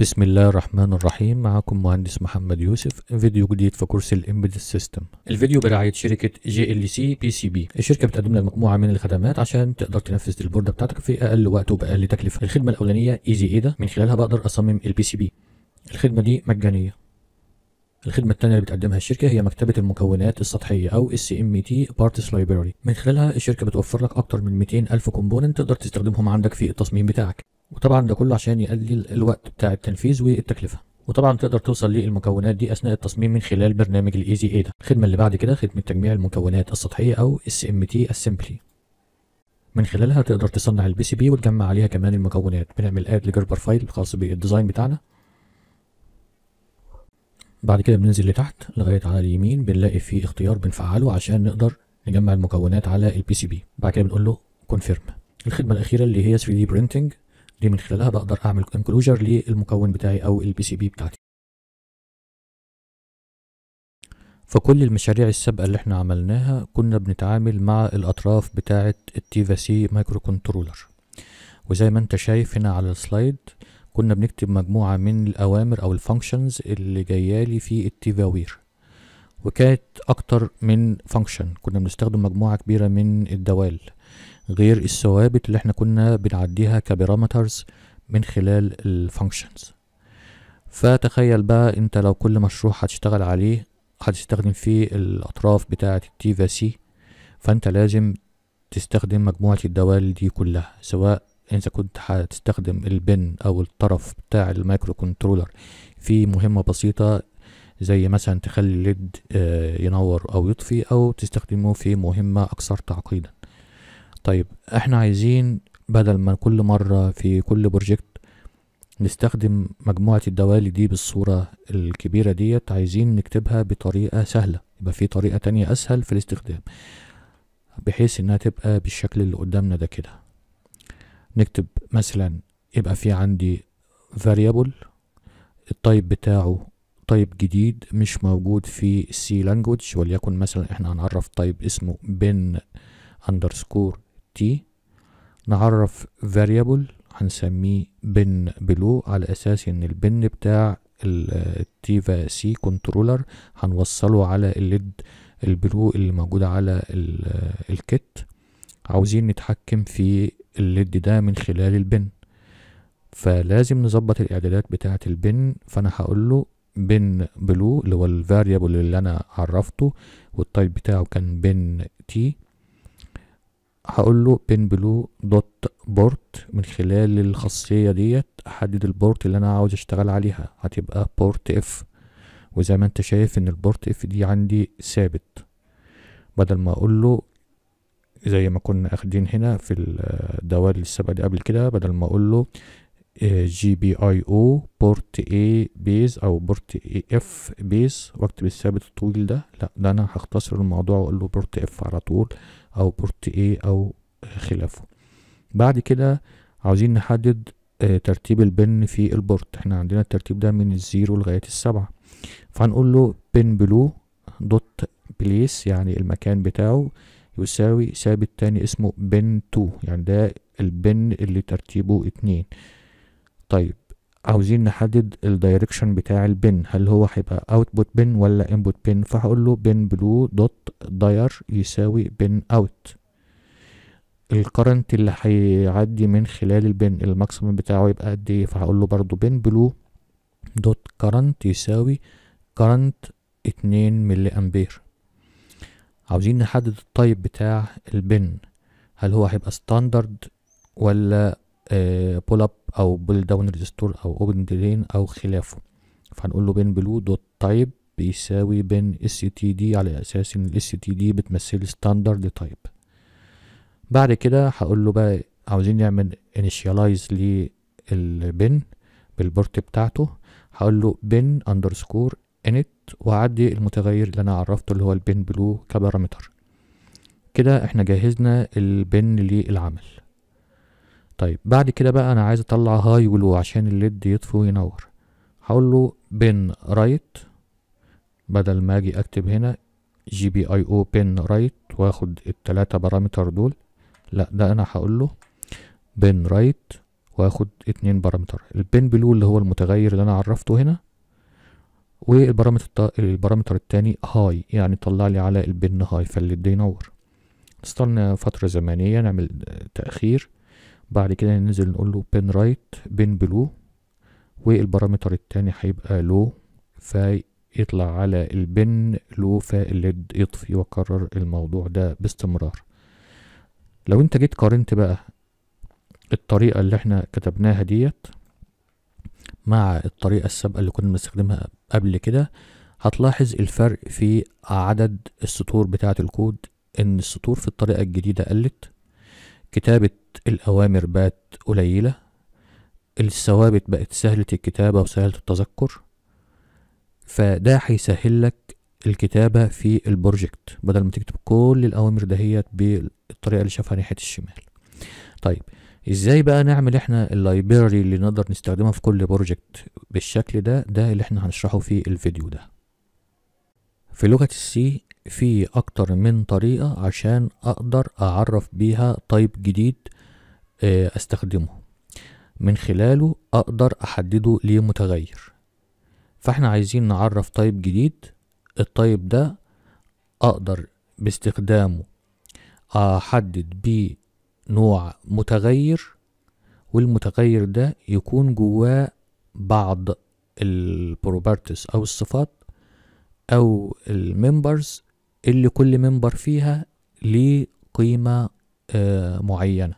بسم الله الرحمن الرحيم معكم مهندس محمد يوسف فيديو جديد في كورس الامبيدد سيستم الفيديو برعايه شركه جي ال سي بي سي بي الشركه بتقدم لك مجموعه من الخدمات عشان تقدر تنفذ البورده بتاعتك في اقل وقت وباقل تكلفه الخدمه الاولانيه ايزي ايدا من خلالها بقدر اصمم البي سي بي الخدمه دي مجانيه الخدمة الثانية اللي بتقدمها الشركة هي مكتبة المكونات السطحية أو SMT Parts Library من خلالها الشركة بتوفر لك أكتر من 200 ألف كومبوننت تقدر تستخدمهم عندك في التصميم بتاعك وطبعا ده كله عشان يقلل الوقت بتاع التنفيذ والتكلفه وطبعا تقدر توصل للمكونات دي اثناء التصميم من خلال برنامج الايزي ايدا ده الخدمه اللي بعد كده خدمه تجميع المكونات السطحيه او اس ام تي اسمبلي من خلالها تقدر تصنع البي سي بي وتجمع عليها كمان المكونات بنعمل اد لجربر فايل الخاص بالديزاين بتاعنا بعد كده بننزل لتحت لغايه على اليمين بنلاقي فيه اختيار بنفعله عشان نقدر نجمع المكونات على البي سي بي بعد كده بنقول له كونفيرم الخدمه الاخيره اللي هي 3 دي برينتنج دي من خلالها بقدر اعمل انكلوجر للمكون بتاعي او البي سي بي بتاعتي فكل المشاريع السابقة اللي احنا عملناها كنا بنتعامل مع الأطراف بتاعة في سي مايكرو كنترولر وزي ما انت شايف هنا على السلايد كنا بنكتب مجموعة من الأوامر أو الفانكشنز اللي جايه لي في التيفا وير وكانت أكتر من فانكشن كنا بنستخدم مجموعة كبيرة من الدوال غير الثوابت اللي احنا كنا بنعديها كبرامترز من خلال الفانكشنز فتخيل بقى انت لو كل مشروع هتشتغل عليه هتستخدم فيه الاطراف بتاعة التيفا سي فانت لازم تستخدم مجموعة الدوال دي كلها سواء انت كنت هتستخدم البن او الطرف بتاع المايكرو كنترولر في مهمة بسيطة زي مثلا تخلي الليد آه، ينور او يطفي او تستخدمه في مهمة اكثر تعقيدا طيب احنا عايزين بدل ما كل مرة في كل بروجكت نستخدم مجموعة الدوالي دي بالصورة الكبيرة ديت عايزين نكتبها بطريقة سهلة يبقى في طريقة تانية أسهل في الاستخدام بحيث إنها تبقى بالشكل اللي قدامنا ده كده نكتب مثلا يبقى في عندي فاريبل الطيب بتاعه طيب جديد مش موجود في السي لانجوج وليكن مثلا احنا هنعرف طيب اسمه بن اندرسكور t نعرف variable هنسميه بن بلو على اساس ان البن بتاع التيفا سي كنترولر هنوصله على الليد البلو اللي موجود على الكت عاوزين نتحكم في الليد ده من خلال البن فلازم نظبط الاعدادات بتاعه البن فانا هقول له بن بلو اللي هو الفاريبل اللي انا عرفته والتايب بتاعه كان بن تي هقول له بين بلو دوت بورت من خلال الخاصية ديت احدد البورت اللي انا عاوز اشتغل عليها هتبقى بورت اف وزي ما انت شايف ان البورت اف دي عندي ثابت بدل ما اقول له زي ما كنا اخدين هنا في الدوال السابقة دي قبل كده بدل ما اقول له جي بي اي او بورت اي بيز او بورت اي اف بيز واكتب الثابت الطويل ده لا ده انا هختصر الموضوع واقول له بورت اف على طول او بورت اي او خلافه بعد كده عاوزين نحدد آه، ترتيب البن في البورت احنا عندنا الترتيب ده من الزيرو لغاية السبعة فهنقول له بن بلو دوت بليس يعني المكان بتاعه يساوي ثابت تاني اسمه بن تو يعني ده البن اللي ترتيبه اتنين طيب عاوزين نحدد الدايركشن بتاع البن هل هو هيبقى اوتبوت بن ولا انبوت بن فهقول له بن بلو دوت داير يساوي بن اوت الكرنت اللي هيعدي من خلال البن الماكسيمم بتاعه يبقى قد ايه فهقول له برضو بن بلو دوت كرنت يساوي كرنت اتنين ملي امبير عاوزين نحدد الطيب بتاع البن هل هو هيبقى ستاندرد ولا بول آه، اب او بول داون ريزستور او اوبن درين او خلافه فهنقول له بين بلو دوت تايب بيساوي بين اس تي دي على اساس ان الاس تي دي بتمثل ستاندرد تايب بعد كده هقول له بقى عاوزين نعمل انيشيالايز للبن بالبورت بتاعته هقول له بن اندرسكور انت واعدي المتغير اللي انا عرفته اللي هو البن بلو كبارامتر كده احنا جهزنا البن للعمل طيب بعد كده بقى انا عايز اطلع هاي ولو عشان الليد يطفو وينور هقول له بن رايت بدل ما اجي اكتب هنا جي بي اي او بن رايت واخد التلاتة بارامتر دول لا ده انا هقول له بن رايت واخد اتنين بارامتر البن بلو اللي هو المتغير اللي انا عرفته هنا والبارامتر البارامتر التاني هاي يعني طلع لي على البن هاي فاللي ينور استنى فترة زمنية نعمل تأخير بعد كده ننزل نقول له بين رايت بين بلو والبارامتر التاني هيبقى لو فيطلع على البن لو فالليد يطفي وكرر الموضوع ده باستمرار لو انت جيت قارنت بقى الطريقة اللي احنا كتبناها ديت مع الطريقة السابقة اللي كنا بنستخدمها قبل كده هتلاحظ الفرق في عدد السطور بتاعة الكود ان السطور في الطريقة الجديدة قلت كتابة الأوامر بقت قليلة الثوابت بقت سهلة الكتابة وسهلة التذكر فده هيسهل لك الكتابة في البروجكت بدل ما تكتب كل الأوامر دهيت بالطريقة اللي شافها ناحية الشمال طيب ازاي بقى نعمل احنا اللايبراري اللي نقدر نستخدمها في كل بروجكت بالشكل ده ده اللي احنا هنشرحه في الفيديو ده في لغة السي في أكتر من طريقة عشان أقدر أعرف بيها طيب جديد آه، أستخدمه من خلاله أقدر أحدده ليه متغير فاحنا عايزين نعرف طيب جديد الطيب ده أقدر باستخدامه أحدد بيه نوع متغير والمتغير ده يكون جواه بعض البروبرتس أو الصفات أو الممبرز اللي كل منبر فيها ليه قيمة آه، معينة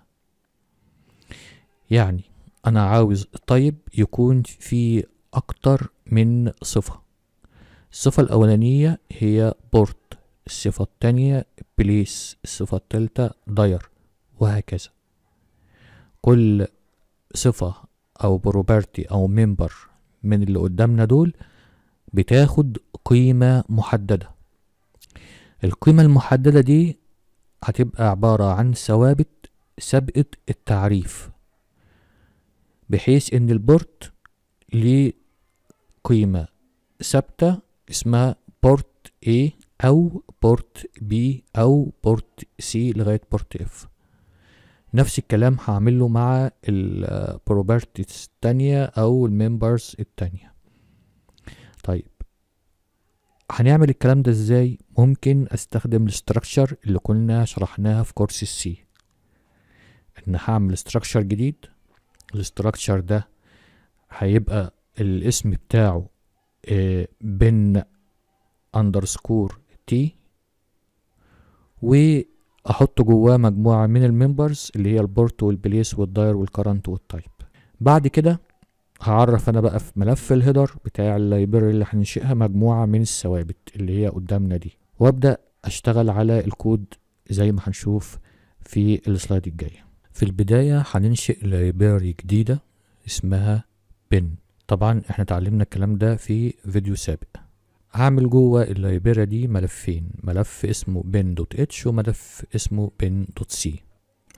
يعني أنا عاوز الطيب يكون فيه أكتر من صفة الصفة الأولانية هي بورت الصفة التانية بليس الصفة التالتة داير وهكذا كل صفة أو بروبرتي أو ممبر من اللي قدامنا دول بتاخد قيمة محددة القيمة المحددة دي هتبقى عبارة عن ثوابت سابقة التعريف بحيث ان البورت ليه قيمة ثابتة اسمها بورت A او بورت B او بورت C لغاية بورت F نفس الكلام هعمله مع البروبرتيز التانية او الممبرز التانية هنعمل الكلام ده ازاي ممكن استخدم الاستراكشر اللي كنا شرحناها في كورس السي ان هعمل استراكشر جديد الاستراكشر ده هيبقى الاسم بتاعه آه، بن اندرسكور تي واحط جواه مجموعه من الممبرز اللي هي البورت والبليس والداير والكرنت والتايب بعد كده هعرف انا بقى في ملف الهيدر بتاع اللايبرري اللي هننشئها مجموعه من الثوابت اللي هي قدامنا دي وابدا اشتغل على الكود زي ما هنشوف في السلايد الجايه في البدايه هننشئ لايبرري جديده اسمها بن طبعا احنا اتعلمنا الكلام ده في فيديو سابق هعمل جوه اللايبرري دي ملفين ملف اسمه بن دوت اتش وملف اسمه بن دوت سي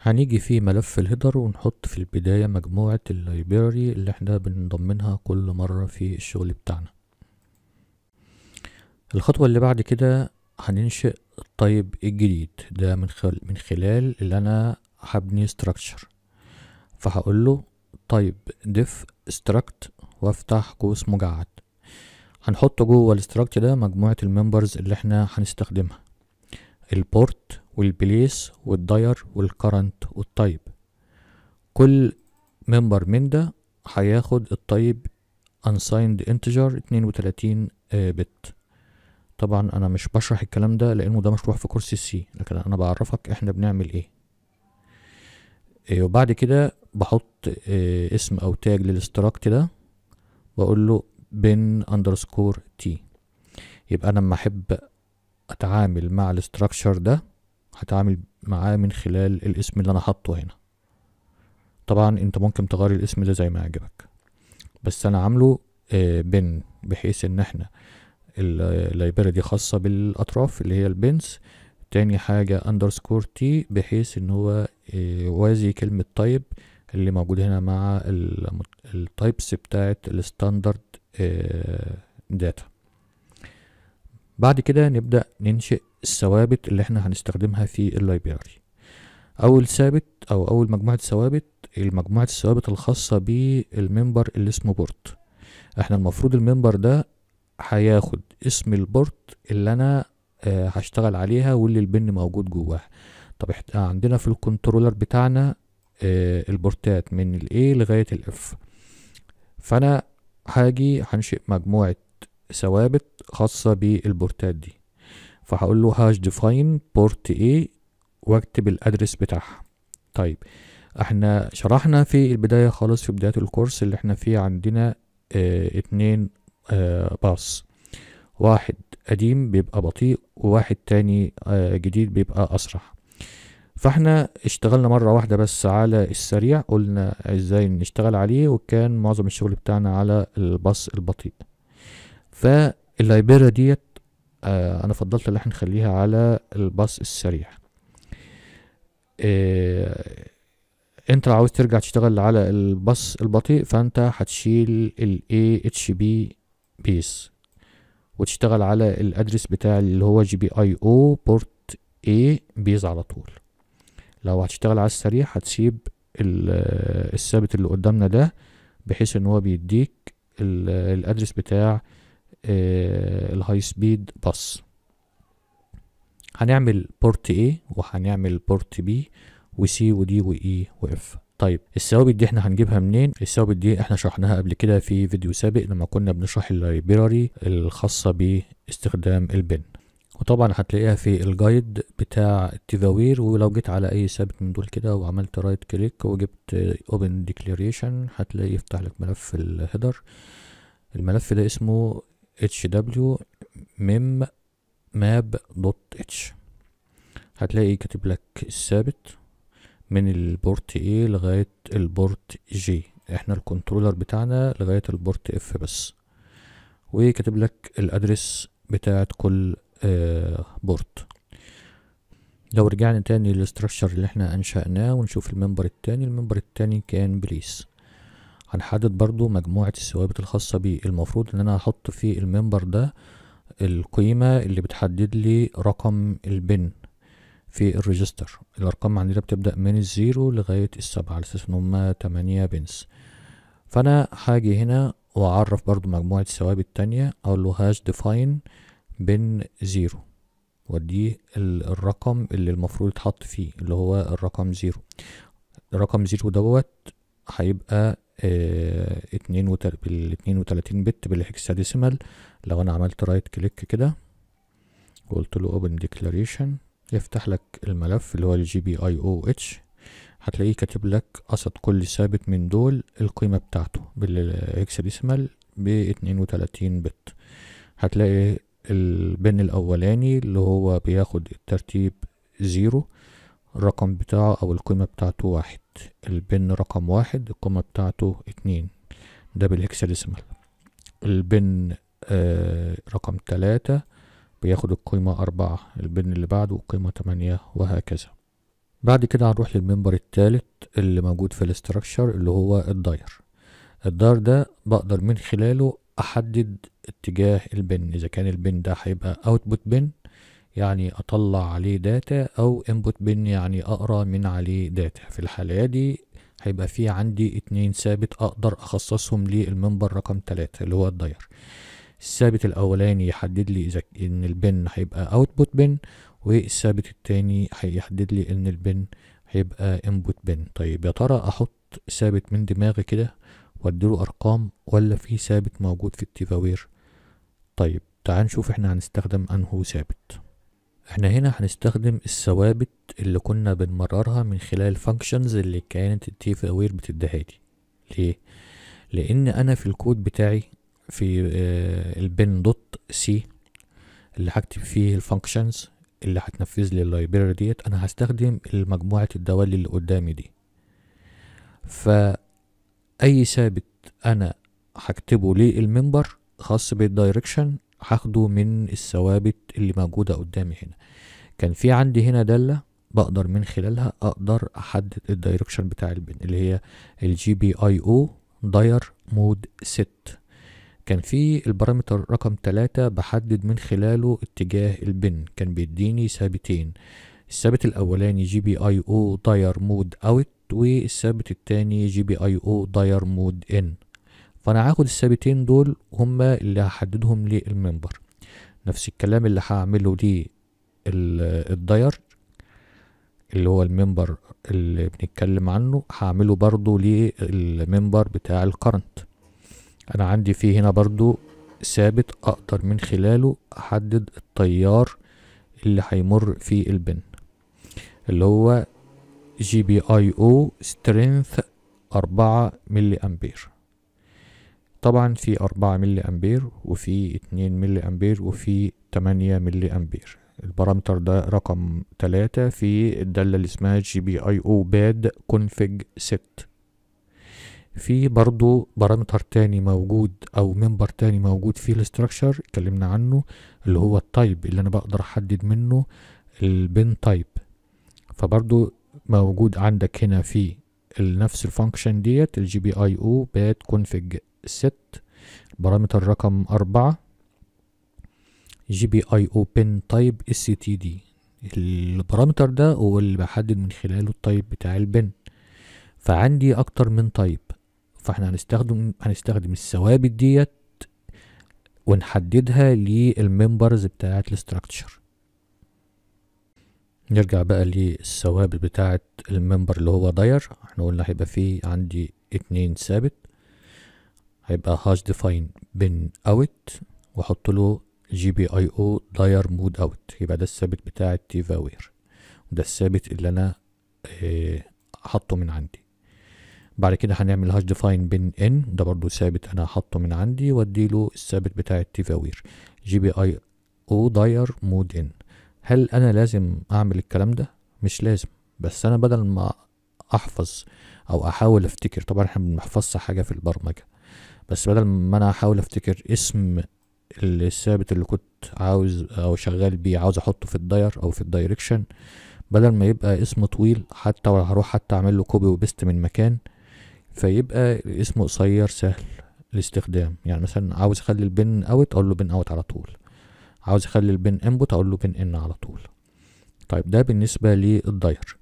هنيجي في ملف الهيدر ونحط في البداية مجموعة اللايبراري اللي احنا بنضمنها كل مرة في الشغل بتاعنا الخطوة اللي بعد كده هننشئ الطيب الجديد ده من خلال من خلال اللي انا هبني ستراكشر فهقول له طيب ديف استراكت وافتح قوس مجعد هنحط جوه الاستراكت ده مجموعة الممبرز اللي احنا هنستخدمها البورت والبليس والداير والكرنت والطيب كل ممبر من ده هياخد انسايند unsigned integer 32 بت آه، طبعا انا مش بشرح الكلام ده لانه ده مشروح في كورس السي لكن انا بعرفك احنا بنعمل ايه آه، وبعد كده بحط آه، اسم او تاج للاستراكت ده واقول له بن اندرسكور تي يبقى انا لما احب اتعامل مع الاستراكشر ده هتعامل معاه من خلال الاسم اللي انا حاطه هنا طبعا انت ممكن تغير الاسم ده زي ما يعجبك بس انا عامله آه، بن بحيث ان احنا اللايبرة دي خاصة بالاطراف اللي هي البنس تاني حاجة اندرسكور تي بحيث ان هو يوازي آه، كلمة تايب اللي موجود هنا مع التايبس بتاعت الستاندرد داتا آه، بعد كده نبدأ ننشئ الثوابت اللي احنا هنستخدمها في اللايبراري أول ثابت أو أول مجموعة ثوابت المجموعة الثوابت الخاصة بالممبر اللي اسمه بورت احنا المفروض الممبر ده هياخد اسم البورت اللي انا آه، هشتغل عليها واللي البن موجود جواها طب احنا عندنا في الكنترولر بتاعنا آه، البورتات من الاي لغاية الاف فانا هاجي هنشئ مجموعة ثوابت خاصة بالبورتات دي فهقول له هاش ديفاين بورت ايه واكتب الادرس بتاعها طيب احنا شرحنا في البداية خالص في بداية الكورس اللي احنا فيه عندنا اه اتنين اه باص واحد قديم بيبقى بطيء وواحد تاني اه جديد بيبقى اسرع فاحنا اشتغلنا مرة واحدة بس على السريع قلنا ازاي نشتغل عليه وكان معظم الشغل بتاعنا على الباص البطيء فاللايبراري ديت آه انا فضلت ان احنا نخليها على الباص السريع آه انت لو عاوز ترجع تشتغل على الباص البطيء فانت هتشيل ال اتش بي بيس وتشتغل على الادرس بتاع اللي هو جي بي اي او بورت اي بيز على طول لو هتشتغل على السريع هتسيب الثابت اللي قدامنا ده بحيث ان هو بيديك الادرس بتاع آه، الهاي سبيد باس هنعمل بورت A وهنعمل بورت B و E و F طيب الثوابت دي احنا هنجيبها منين الثوابت دي احنا شرحناها قبل كده في فيديو سابق لما كنا بنشرح اللايبراري الخاصة باستخدام البن وطبعا هتلاقيها في الجايد بتاع التذاوير ولو جيت على اي ثابت من دول كده وعملت رايت كليك وجبت اوبن ديكليريشن هتلاقي يفتح لك ملف الهيدر الملف ده اسمه hw mem map dot h هتلاقي كاتب لك الثابت من البورت A لغاية البورت G احنا الكنترولر بتاعنا لغاية البورت F بس وكاتب لك الادرس بتاعة كل آه بورت لو رجعنا تاني للستركشر اللي احنا انشأناه ونشوف الممبر التاني الممبر التاني كان بليس هنحدد برضو مجموعة الثوابت الخاصة بيه المفروض ان انا هحط في الممبر ده القيمة اللي بتحدد لي رقم البن في الريجستر الارقام عندنا بتبدأ من الزيرو لغاية السبعة على اساس ان هما تمانية بنس فانا هاجي هنا واعرف برضو مجموعة الثوابت التانية اقول له هاش ديفاين بن زيرو واديه الرقم اللي المفروض يتحط فيه اللي هو الرقم زيرو رقم زيرو دوت هيبقى آه، اتنين وتل... بالاتنين وتلاتين بت بالهكساديسيمال لو انا عملت رايت كليك كده وقلت له اوبن ديكلاريشن يفتح لك الملف اللي هو الجي بي اي او اتش هتلاقيه كاتب لك قصد كل ثابت من دول القيمة بتاعته بالهكساديسيمال باتنين وتلاتين بت هتلاقي البن الأولاني اللي هو بياخد الترتيب زيرو الرقم بتاعه أو القيمة بتاعته واحد البن رقم واحد القيمة بتاعته اتنين ده بالهكساديسيمال البن آه رقم تلاتة بياخد القيمة أربعة البن اللي بعده القيمة تمانية وهكذا بعد كده هنروح للمنبر التالت اللي موجود في الاستراكشر اللي هو الداير الداير ده بقدر من خلاله أحدد اتجاه البن إذا كان البن ده هيبقى اوتبوت بن يعني اطلع عليه داتا او انبوت بن يعني اقرا من عليه داتا في الحالة دي هيبقى في عندي اتنين ثابت اقدر اخصصهم للمنبر رقم تلاتة اللي هو الداير الثابت الاولاني يحدد لي اذا ان البن هيبقى اوتبوت بن والثابت التاني هيحدد لي ان البن هيبقى انبوت بن طيب يا ترى احط ثابت من دماغي كده واديله ارقام ولا في ثابت موجود في التيفاوير طيب تعال نشوف احنا هنستخدم انهو ثابت احنا هنا هنستخدم الثوابت اللي كنا بنمررها من خلال functions اللي كانت التيف اوير بتديها لي ليه لان انا في الكود بتاعي في آه، البن دوت سي اللي هكتب فيه الفانكشنز اللي هتنفذ لي اللايبراري ديت انا هستخدم مجموعه الدوالي اللي قدامي دي فاي ثابت انا هكتبه للمنبر خاص بالدايركشن هاخده من الثوابت اللي موجودة قدامي هنا كان في عندي هنا دالة بقدر من خلالها اقدر احدد الدايركشن بتاع البن اللي هي الجي بي اي او داير مود ست كان في البارامتر رقم تلاتة بحدد من خلاله اتجاه البن كان بيديني ثابتين الثابت الاولاني جي بي اي او داير مود اوت والثابت التاني جي بي اي او داير مود ان فانا هاخد الثابتين دول هما اللي هحددهم للمنبر نفس الكلام اللي هعمله دي الداير اللي هو المنبر اللي بنتكلم عنه هعمله برضو للمنبر بتاع الكرنت انا عندي فيه هنا برضو ثابت اقدر من خلاله احدد التيار اللي هيمر في البن اللي هو جي بي اي او سترينث أربعة ملي امبير طبعا في أربعة ملي أمبير وفي اتنين ملي أمبير وفي تمانية ملي أمبير البارامتر ده رقم تلاتة في الدالة اللي اسمها جي بي اي او باد كونفج ست في برضو بارامتر تاني موجود او منبر تاني موجود في الاستراكشر اتكلمنا عنه اللي هو التايب اللي انا بقدر احدد منه البن تايب فبرضو موجود عندك هنا في نفس الفانكشن ديت الجي بي اي او باد كونفج ست بارامتر رقم أربعة جي بي اي او بن تايب اس تي دي البارامتر ده هو اللي بحدد من خلاله التايب بتاع البن فعندي اكتر من تايب فاحنا هنستخدم هنستخدم الثوابت ديت ونحددها للممبرز بتاعة الاستراكشر نرجع بقى للثوابت بتاعة الممبر اللي هو داير احنا قلنا هيبقى فيه عندي اتنين ثابت هيبقى هاش ديفاين بن اوت واحط له جي بي اي او داير مود اوت يبقى ده الثابت بتاع التيفا وير وده الثابت اللي انا آه، حاطه من عندي بعد كده هنعمل هاش ديفاين بين ان ده برضو ثابت انا حاطه من عندي وادي له الثابت بتاع وير جي بي اي او داير مود ان هل انا لازم اعمل الكلام ده مش لازم بس انا بدل ما احفظ او احاول افتكر طبعا احنا بنحفظش حاجه في البرمجه بس بدل ما انا احاول افتكر اسم الثابت اللي كنت عاوز او شغال بيه عاوز احطه في الداير او في الدايركشن بدل ما يبقى اسم طويل حتى هروح حتى اعمل له كوبي وبيست من مكان فيبقى اسمه قصير سهل الاستخدام يعني مثلا عاوز اخلي البن اوت اقول له بن اوت على طول عاوز اخلي البن انبوت اقول له بن ان على طول طيب ده بالنسبه للداير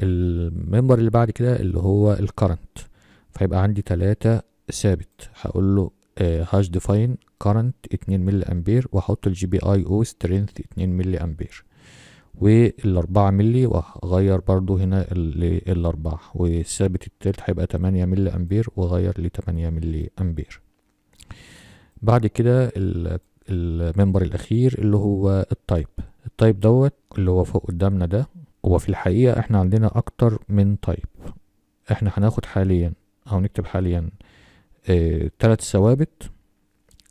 الممبر اللي بعد كده اللي هو الكرنت فيبقى عندي ثلاثة ثابت هقول له هاش ديفاين كارنت 2 ملي امبير واحط الجي بي اي او سترينث 2 ملي امبير والأربعة ملي وهغير برضو هنا الأربعة والثابت التالت هيبقى تمانية ملي أمبير واغير لتمانية ملي أمبير بعد كده الممبر الأخير اللي هو التايب التايب دوت اللي هو فوق قدامنا ده هو في الحقيقة احنا عندنا أكتر من تايب احنا هناخد حاليا أو نكتب حاليا ثلاث آه، ثوابت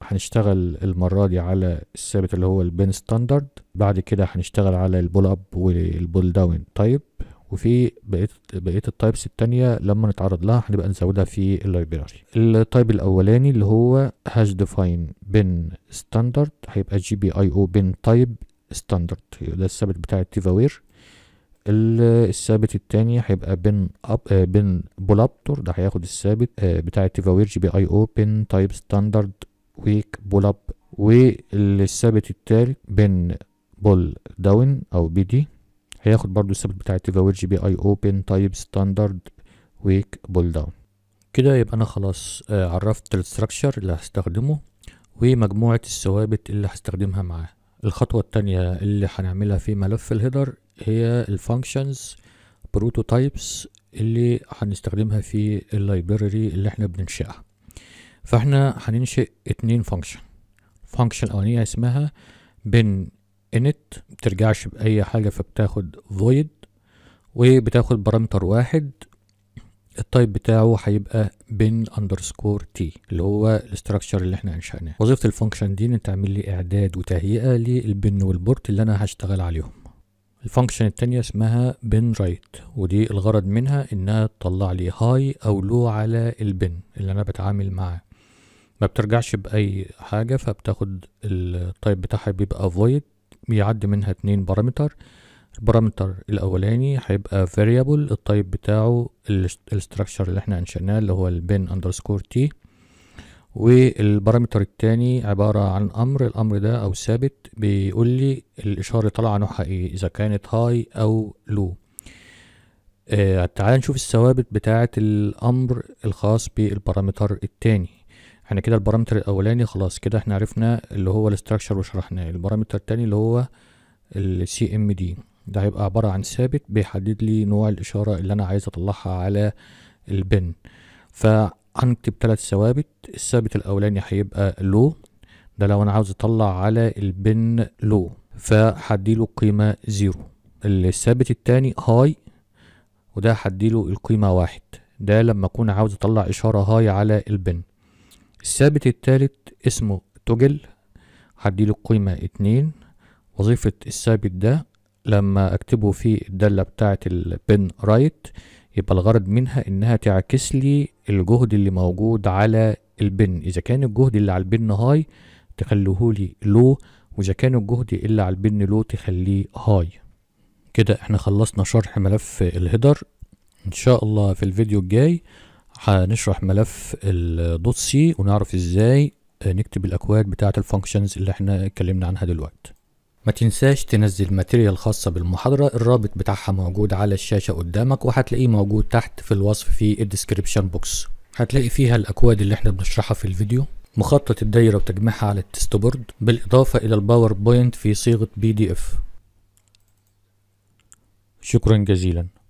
هنشتغل المرة دي على الثابت اللي هو البن ستاندرد بعد كده هنشتغل على البول اب والبول داون تايب وفي بقيه بقيه التايبس التانية لما نتعرض لها هنبقى نزودها في اللايبراري التايب الاولاني اللي هو هاش ديفاين بن ستاندرد هيبقى جي بي اي او بن تايب ستاندرد ده الثابت بتاع التيفاوير الثابت الثاني هيبقى بن اب آه بن بولابتور ده هياخد الثابت آه بتاع التيفاوير بي اي او بن تايب ستاندرد ويك بول اب والثابت الثالث بن بول داون او بي دي هياخد برضو الثابت بتاع التيفاوير بي اي او بن تايب ستاندرد ويك بول داون كده يبقى انا خلاص آه عرفت الستراكشر اللي هستخدمه ومجموعة الثوابت اللي هستخدمها معاه الخطوة التانية اللي هنعملها في ملف الهيدر هي الفانكشنز بروتوتايبس اللي هنستخدمها في اللايبراري اللي احنا بننشئها فاحنا هننشئ اتنين فانكشن فانكشن الاولانيه اسمها بن انت بترجعش بأي حاجة فبتاخد void وبتاخد بارامتر واحد التايب بتاعه هيبقى بن اندرسكور تي اللي هو الاستراكشر اللي احنا انشأناه وظيفة الفانكشن دي ان تعمل لي اعداد وتهيئة للبن والبورت اللي انا هشتغل عليهم الفانكشن التانية اسمها بن رايت ودي الغرض منها انها تطلع لي هاي او لو على البن اللي انا بتعامل معاه ما بترجعش باي حاجة فبتاخد التايب بتاعها بيبقى void بيعدي منها اتنين بارامتر البارامتر الاولاني هيبقى variable التايب بتاعه الستراكشر اللي احنا انشأناه اللي هو البن اندرسكور تي والبارامتر التاني عبارة عن أمر الأمر ده أو ثابت بيقول لي الإشارة طالعة نوعها إيه إذا كانت هاي أو لو آه تعال نشوف الثوابت بتاعة الأمر الخاص بالبارامتر التاني احنا كده البارامتر الأولاني خلاص كده احنا عرفنا اللي هو الاستراكشر وشرحناه البارامتر التاني اللي هو السي ام دي ده هيبقى عبارة عن ثابت بيحدد لي نوع الإشارة اللي أنا عايز أطلعها على البن ف هنكتب ثلاث ثوابت الثابت الاولاني هيبقى لو ده لو انا عاوز اطلع على البن لو فهديله قيمة زيرو الثابت التاني هاي وده هديله القيمة واحد ده لما اكون عاوز اطلع اشارة هاي على البن الثابت التالت اسمه توجل هديله القيمة اتنين وظيفة الثابت ده لما اكتبه في الدالة بتاعة البن رايت right يبقى الغرض منها انها تعكس لي الجهد اللي موجود على البن اذا كان الجهد اللي على البن هاي تخليه لي لو واذا كان الجهد اللي على البن لو تخليه هاي كده احنا خلصنا شرح ملف الهيدر ان شاء الله في الفيديو الجاي هنشرح ملف الدوت سي ونعرف ازاي نكتب الاكواد بتاعه الفانكشنز اللي احنا اتكلمنا عنها دلوقتي ما تنساش تنزل ماتيريال خاصة بالمحاضرة الرابط بتاعها موجود على الشاشة قدامك وهتلاقيه موجود تحت في الوصف في الديسكريبشن بوكس هتلاقي فيها الأكواد اللي احنا بنشرحها في الفيديو مخطط الدايرة وتجميعها على التست بورد بالإضافة إلى الباوربوينت في صيغة بي دي اف شكرا جزيلا